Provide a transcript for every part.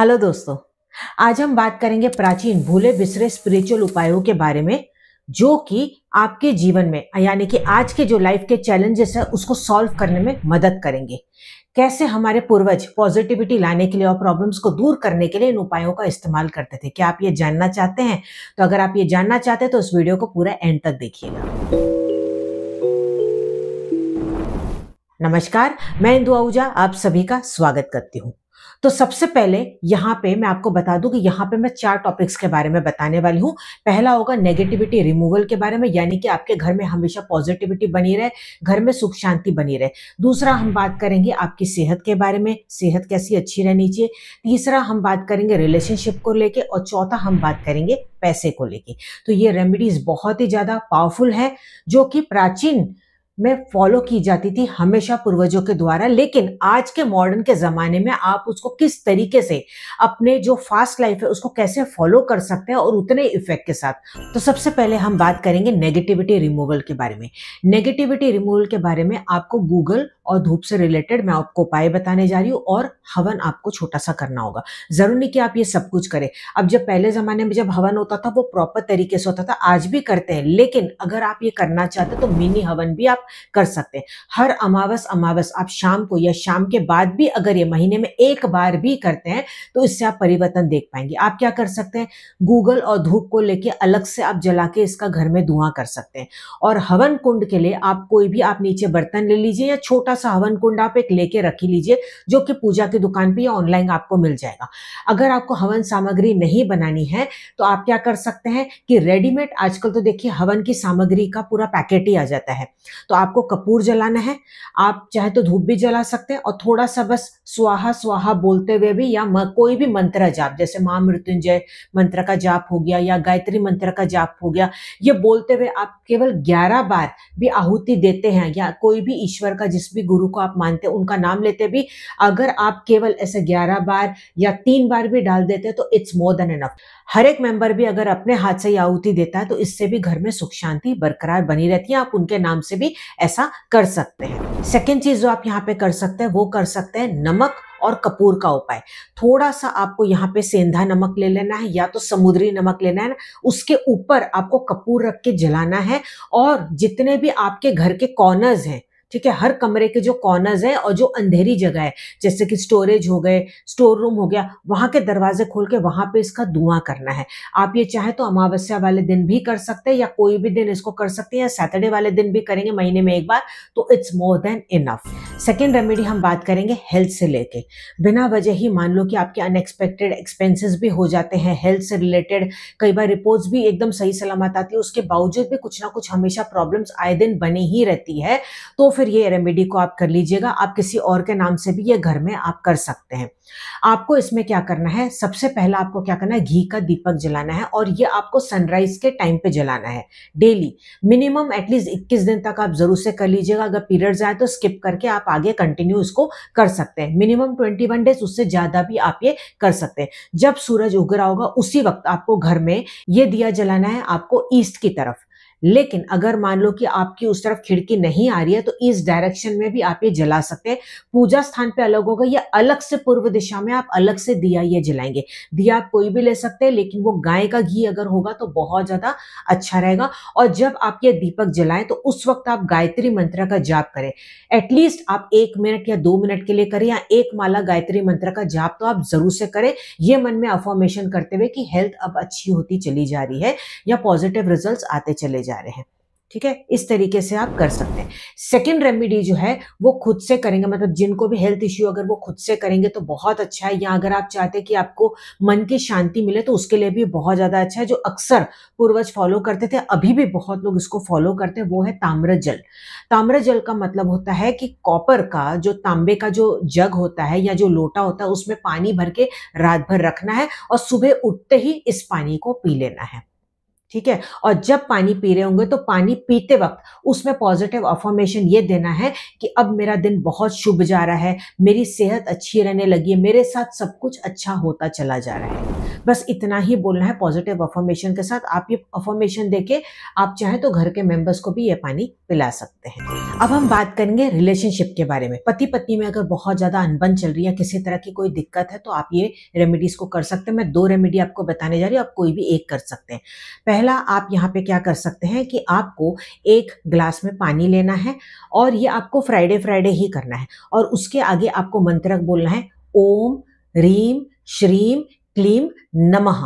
hello दोस्तों आज हम बात करेंगे प्राचीन भूले बिसरे स्पिरिचुअल उपायों के बारे में जो कि आपके जीवन में यानी कि आज के जो लाइफ के चैलेंजेस है उसको सॉल्व करने में मदद करेंगे कैसे हमारे पूर्वज पॉजिटिविटी लाने के लिए और प्रॉब्लम्स को दूर करने के लिए इन उपायों का इस्तेमाल करते थे क्या आप ये जानना चाहते हैं तो अगर आप ये जानना चाहते हैं तो इस वीडियो को पूरा एंड तक देखिएगा नमस्कार मैं इंदु आहूजा आप सभी का स्वागत करती हूँ तो सबसे पहले यहाँ पे मैं आपको बता दूं कि यहाँ पे मैं चार टॉपिक्स के बारे में बताने वाली हूँ पहला होगा नेगेटिविटी रिमूवल के बारे में यानी कि आपके घर में हमेशा पॉजिटिविटी बनी रहे घर में सुख शांति बनी रहे दूसरा हम बात करेंगे आपकी सेहत के बारे में सेहत कैसी अच्छी रहनी चाहिए तीसरा हम बात करेंगे रिलेशनशिप को लेके और चौथा हम बात करेंगे पैसे को लेके तो ये रेमेडीज बहुत ही ज़्यादा पावरफुल है जो कि प्राचीन में फॉलो की जाती थी हमेशा पूर्वजों के द्वारा लेकिन आज के मॉडर्न के ज़माने में आप उसको किस तरीके से अपने जो फास्ट लाइफ है उसको कैसे फॉलो कर सकते हैं और उतने इफेक्ट के साथ तो सबसे पहले हम बात करेंगे नेगेटिविटी रिमूवल के बारे में नेगेटिविटी रिमूवल के बारे में आपको गूगल और धूप से रिलेटेड मैं आपको उपाय बताने जा रही हूँ और हवन आपको छोटा सा करना होगा ज़रूरी नहीं कि आप ये सब कुछ करें अब जब पहले ज़माने में जब हवन होता था वो प्रॉपर तरीके से होता था आज भी करते हैं लेकिन अगर आप ये करना चाहते तो मिनी हवन भी आप कर सकते हैं हर अमावस अमावस आप शाम को या शाम के बाद भी अगर ये महीने में एक बार भी करते हैं तो इससे आप परिवर्तन देख पाएंगे आप क्या कर सकते हैं गूगल और धूप को लेकर अलग से आप जला के इसका घर में धुआं कर सकते हैं और हवन कुंड के लिए आप कोई भी आप नीचे बर्तन ले लीजिए या छोटा छोटा सा हवन कुंड आप एक लेके रखी लीजिए जो कि पूजा की दुकान पे या ऑनलाइन आपको मिल जाएगा अगर आपको हवन सामग्री नहीं बनानी है तो आप क्या कर सकते हैं कि रेडीमेड आजकल तो देखिए हवन की सामग्री का पूरा पैकेट ही आ जाता है तो आपको कपूर जलाना है आप चाहे तो धूप भी जला सकते हैं और थोड़ा सा बस स्वाहा स्वाहा बोलते हुए भी या कोई भी मंत्र जाप जैसे महामृत्युंजय मंत्र का जाप हो गया या गायत्री मंत्र का जाप हो गया ये बोलते हुए आप केवल ग्यारह बार भी आहुति देते हैं या कोई भी ईश्वर का जिस भी भी गुरु को आप मानते हैं उनका नाम लेते भी अगर आप केवल ऐसे ग्यारह बार या तीन बार भी डाल देते तो इट्स मोर देन एनफ हर एक मेंबर भी अगर अपने हाथ से आहुति देता है तो इससे भी घर में सुख शांति बरकरार बनी रहती है आप उनके नाम से भी ऐसा कर सकते हैं सेकेंड चीज जो आप यहाँ पे कर सकते हैं वो कर सकते हैं नमक और कपूर का उपाय थोड़ा सा आपको यहाँ पे सेंधा नमक ले लेना है या तो समुद्री नमक लेना है उसके ऊपर आपको कपूर रख के जलाना है और जितने भी आपके घर के कॉर्नर्स हैं ठीक है हर कमरे के जो कॉर्नर्स हैं और जो अंधेरी जगह है जैसे कि स्टोरेज हो गए स्टोर रूम हो गया वहां के दरवाजे खोल के वहां पे इसका धुआं करना है आप ये चाहे तो अमावस्या वाले दिन भी कर सकते हैं या कोई भी दिन इसको कर सकते हैं या सैटरडे वाले दिन भी करेंगे महीने में एक बार तो it's more than enough second remedy हम बात करेंगे हेल्थ से लेके बिना वजह ही मान लो कि आपके अनएक्सपेक्टेड एक्सपेंसेस भी हो जाते हैं हेल्थ से रिलेटेड कई बार रिपोर्ट्स भी एकदम सही सलामत आती है उसके बावजूद भी कुछ ना कुछ हमेशा प्रॉब्लम्स आए दिन बनी ही रहती है तो फिर फिर ये रेमेडी को आप कर लीजिएगा आप किसी और के नाम से भी ये घर में आप कर सकते हैं आपको इसमें क्या करना है सबसे पहला आपको क्या करना है घी का दीपक जलाना है और ये आपको सनराइज के टाइम पे जलाना है डेली मिनिमम एटलीस्ट 21 दिन तक आप जरूर से कर लीजिएगा अगर पीरियड्स आए तो स्किप करके आप आगे कंटिन्यू इसको कर सकते हैं मिनिमम 21 डेज उससे ज़्यादा भी आप ये कर सकते हैं जब सूरज उग रहा होगा उसी वक्त आपको घर में ये दिया जलाना है आपको ईस्ट की तरफ लेकिन अगर मान लो कि आपकी उस तरफ खिड़की नहीं आ रही है तो इस डायरेक्शन में भी आप ये जला सकते हैं पूजा स्थान पे अलग होगा या अलग से पूर्व दिशा में आप अलग से दिया ये जलाएंगे दिया आप कोई भी ले सकते हैं लेकिन वो गाय का घी अगर होगा तो बहुत ज़्यादा अच्छा रहेगा और जब आप ये दीपक जलाएं तो उस वक्त आप गायत्री मंत्र का जाप करें एटलीस्ट आप एक मिनट या दो मिनट के लिए करें या एक माला गायत्री मंत्र का जाप तो आप ज़रूर से करें ये मन में अफॉर्मेशन करते हुए कि हेल्थ अब अच्छी होती चली जा रही है या पॉजिटिव रिजल्ट आते चले जा जा रहे हैं ठीक है इस तरीके से आप कर सकते हैं सेकेंड रेमिडी जो है वो खुद से करेंगे मतलब जिनको भी हेल्थ इश्यू अगर वो खुद से करेंगे तो बहुत अच्छा है या अगर आप चाहते हैं कि आपको मन की शांति मिले तो उसके लिए भी बहुत ज़्यादा अच्छा है जो अक्सर पूर्वज फॉलो करते थे अभी भी बहुत लोग इसको फॉलो करते हैं वो है ताम्र जल ताम्र जल का मतलब होता है कि कॉपर का जो तांबे का जो जग होता है या जो लोटा होता है उसमें पानी भर के रात भर रखना है और सुबह उठते ही इस पानी को पी लेना है ठीक है और जब पानी पी रहे होंगे तो पानी पीते वक्त उसमें पॉजिटिव अफॉर्मेशन ये देना है कि अब मेरा दिन बहुत शुभ जा रहा है मेरी सेहत अच्छी रहने लगी है मेरे साथ सब कुछ अच्छा होता चला जा रहा है बस इतना ही बोलना है पॉजिटिव अफॉर्मेशन के साथ आप ये अफॉर्मेशन देके आप चाहे तो घर के मेंबर्स को भी ये पानी पिला सकते हैं अब हम बात करेंगे रिलेशनशिप के बारे में पति पत्नी में अगर बहुत ज़्यादा अनबन चल रही है किसी तरह की कोई दिक्कत है तो आप ये रेमेडीज़ को कर सकते हैं मैं दो रेमेडी आपको बताने जा रही हूँ आप कोई भी एक कर सकते हैं पहला आप यहाँ पे क्या कर सकते हैं कि आपको एक ग्लास में पानी लेना है और ये आपको फ्राइडे फ्राइडे ही करना है और उसके आगे आपको मंत्रक बोलना है ओम रीम श्रीम क्लीम नमः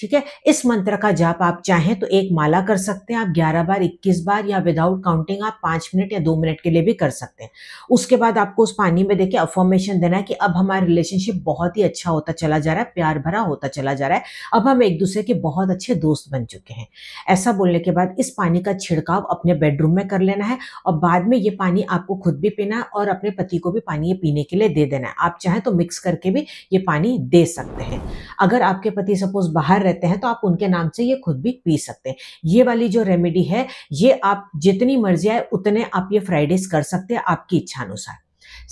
ठीक है इस मंत्र का जाप आप चाहें तो एक माला कर सकते हैं आप 11 बार 21 बार या विदाउट काउंटिंग आप पाँच मिनट या दो मिनट के लिए भी कर सकते हैं उसके बाद आपको उस पानी में देखिए अफॉर्मेशन देना है कि अब हमारा रिलेशनशिप बहुत ही अच्छा होता चला जा रहा है प्यार भरा होता चला जा रहा है अब हम एक दूसरे के बहुत अच्छे दोस्त बन चुके हैं ऐसा बोलने के बाद इस पानी का छिड़काव अपने बेडरूम में कर लेना है और बाद में ये पानी आपको खुद भी पीना है और अपने पति को भी पानी ये पीने के लिए दे देना है आप चाहें तो मिक्स करके भी ये पानी दे सकते हैं अगर आपके पति सपोज बाहर रहते हैं तो आप उनके नाम से ये खुद भी पी सकते हैं ये वाली जो रेमेडी है ये आप जितनी मर्जी आए उतने आप ये फ्राइडेज कर सकते हैं आपकी इच्छा अनुसार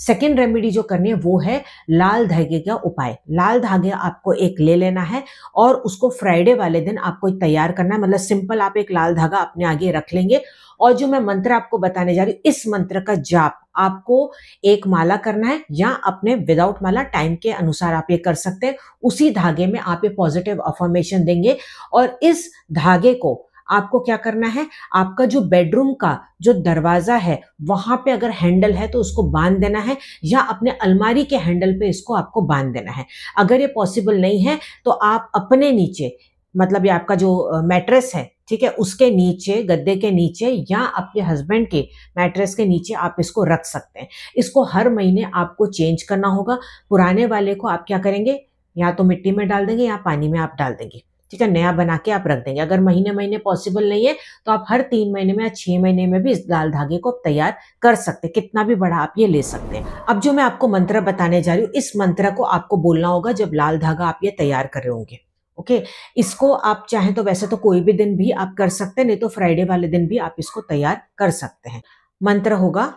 सेकेंड रेमेडी जो करनी है वो है लाल धागे का उपाय लाल धागे आपको एक ले लेना है और उसको फ्राइडे वाले दिन आपको तैयार करना है मतलब सिंपल आप एक लाल धागा अपने आगे रख लेंगे और जो मैं मंत्र आपको बताने जा रही हूँ इस मंत्र का जाप आपको एक माला करना है या अपने विदाउट माला टाइम के अनुसार आप ये कर सकते हैं उसी धागे में आप ये पॉजिटिव अफॉर्मेशन देंगे और इस धागे को आपको क्या करना है आपका जो बेडरूम का जो दरवाज़ा है वहाँ पे अगर हैंडल है तो उसको बांध देना है या अपने अलमारी के हैंडल पे इसको आपको बांध देना है अगर ये पॉसिबल नहीं है तो आप अपने नीचे मतलब ये आपका जो मैट्रेस है ठीक है उसके नीचे गद्दे के नीचे या आपके हस्बैंड के मैट्रेस के नीचे आप इसको रख सकते हैं इसको हर महीने आपको चेंज करना होगा पुराने वाले को आप क्या करेंगे या तो मिट्टी में डाल देंगे या पानी में आप डाल देंगे ठीक है नया बना के आप रख देंगे अगर महीने महीने पॉसिबल नहीं है तो आप हर तीन महीने में या छः महीने में भी इस लाल धागे को तैयार कर सकते हैं कितना भी बड़ा आप ये ले सकते हैं अब जो मैं आपको मंत्र बताने जा रही हूँ इस मंत्र को आपको बोलना होगा जब लाल धागा आप ये तैयार कर रहे होंगे ओके इसको आप चाहें तो वैसे तो कोई भी दिन भी आप कर सकते हैं नहीं तो फ्राइडे वाले दिन भी आप इसको तैयार कर सकते हैं मंत्र होगा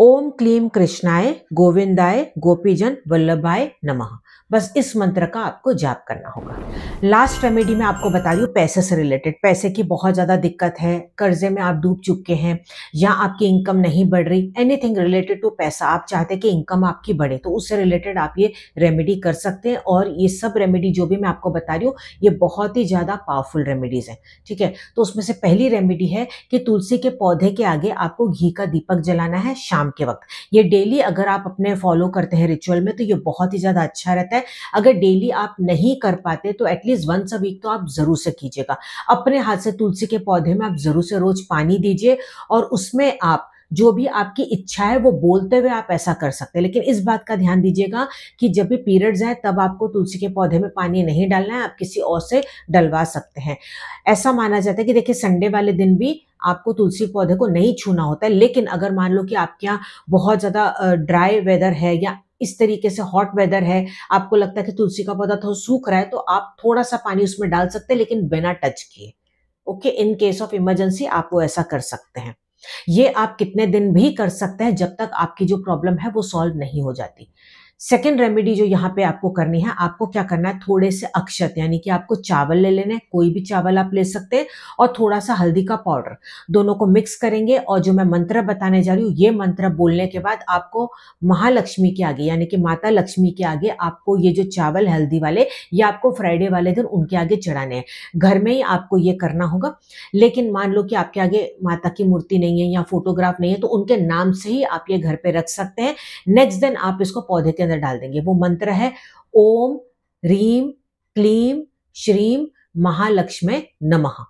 ओम क्लीम कृष्णाय गोविंदाय गोपीजन वल्लभाय नमः बस इस मंत्र का आपको जाप करना होगा लास्ट रेमेडी में आपको बता दूँ पैसे से रिलेटेड पैसे की बहुत ज़्यादा दिक्कत है कर्जे में आप डूब चुके हैं या आपकी इनकम नहीं बढ़ रही एनीथिंग रिलेटेड टू पैसा आप चाहते हैं कि इनकम आपकी बढ़े तो उससे रिलेटेड आप ये रेमेडी कर सकते हैं और ये सब रेमेडी जो भी मैं आपको बता रही हूँ ये बहुत ही ज़्यादा पावरफुल रेमेडीज़ हैं ठीक है तो उसमें से पहली रेमेडी है कि तुलसी के पौधे के आगे आपको घी का दीपक जलाना है शाम शाम के वक्त ये डेली अगर आप अपने फॉलो करते हैं रिचुअल में तो ये बहुत ही ज़्यादा अच्छा रहता है अगर डेली आप नहीं कर पाते तो एटलीस्ट वंस अ वीक तो आप ज़रूर से कीजिएगा अपने हाथ से तुलसी के पौधे में आप ज़रूर से रोज़ पानी दीजिए और उसमें आप जो भी आपकी इच्छा है वो बोलते हुए आप ऐसा कर सकते हैं लेकिन इस बात का ध्यान दीजिएगा कि जब भी पीरियड्स आए तब आपको तुलसी के पौधे में पानी नहीं डालना है आप किसी और से डलवा सकते हैं ऐसा माना जाता है कि देखिए संडे वाले दिन भी आपको तुलसी पौधे को नहीं छूना होता है लेकिन अगर मान लो कि आपके यहाँ बहुत ज़्यादा ड्राई वेदर है या इस तरीके से हॉट वेदर है आपको लगता है कि तुलसी का पौधा थोड़ा सूख रहा है तो आप थोड़ा सा पानी उसमें डाल सकते हैं लेकिन बिना टच किए okay in case of emergency आप वो ऐसा कर सकते हैं ये आप कितने दिन भी कर सकते हैं जब तक आपकी जो प्रॉब्लम है वो सॉल्व नहीं हो जाती सेकेंड रेमेडी जो यहाँ पे आपको करनी है आपको क्या करना है थोड़े से अक्षत यानी कि आपको चावल ले लेना है कोई भी चावल आप ले सकते हैं और थोड़ा सा हल्दी का पाउडर दोनों को मिक्स करेंगे और जो मैं मंत्र बताने जा रही हूँ ये मंत्र बोलने के बाद आपको महालक्ष्मी के आगे यानी कि माता लक्ष्मी के आगे आपको ये जो चावल हल्दी वाले या आपको फ्राइडे वाले दिन उनके आगे चढ़ाने हैं घर में ही आपको ये करना होगा लेकिन मान लो कि आपके आगे माता की मूर्ति नहीं है या फोटोग्राफ नहीं है तो उनके नाम से ही आप ये घर पर रख सकते हैं नेक्स्ट दिन आप इसको पौधे के अंदर अंदर डाल देंगे वो मंत्र है ओम रीम क्लीम श्रीम महालक्ष्मी नमः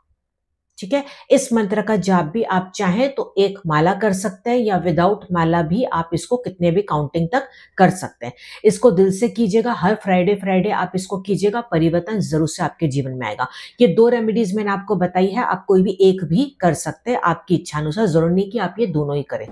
ठीक है इस मंत्र का जाप भी आप चाहें तो एक माला कर सकते हैं या विदाउट माला भी आप इसको कितने भी काउंटिंग तक कर सकते हैं इसको दिल से कीजिएगा हर फ्राइडे फ्राइडे आप इसको कीजिएगा परिवर्तन जरूर से आपके जीवन में आएगा ये दो रेमेडीज मैंने आपको बताई है आप कोई भी एक भी कर सकते हैं आपकी इच्छा अनुसार जरूर नहीं कि आप ये दोनों ही करें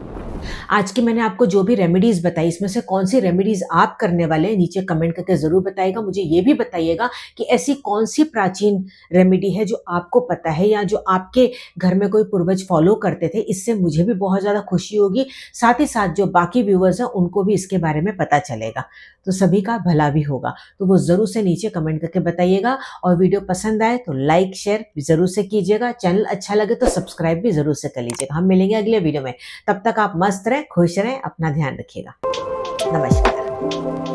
आज की मैंने आपको जो भी रेमेडीज़ बताई इसमें से कौन सी रेमेडीज़ आप करने वाले हैं नीचे कमेंट करके ज़रूर बताइएगा मुझे ये भी बताइएगा कि ऐसी कौन सी प्राचीन रेमेडी है जो आपको पता है या जो आपके घर में कोई पूर्वज फॉलो करते थे इससे मुझे भी बहुत ज़्यादा खुशी होगी साथ ही साथ जो बाकी व्यूवर्स हैं उनको भी इसके बारे में पता चलेगा तो सभी का भला भी होगा तो वो ज़रूर से नीचे कमेंट करके बताइएगा और वीडियो पसंद आए तो लाइक शेयर ज़रूर से कीजिएगा चैनल अच्छा लगे तो सब्सक्राइब भी ज़रूर से कर लीजिएगा हम मिलेंगे अगले वीडियो में तब तक आप मस्त मस्त रहें खुश रहें अपना ध्यान रखिएगा नमस्कार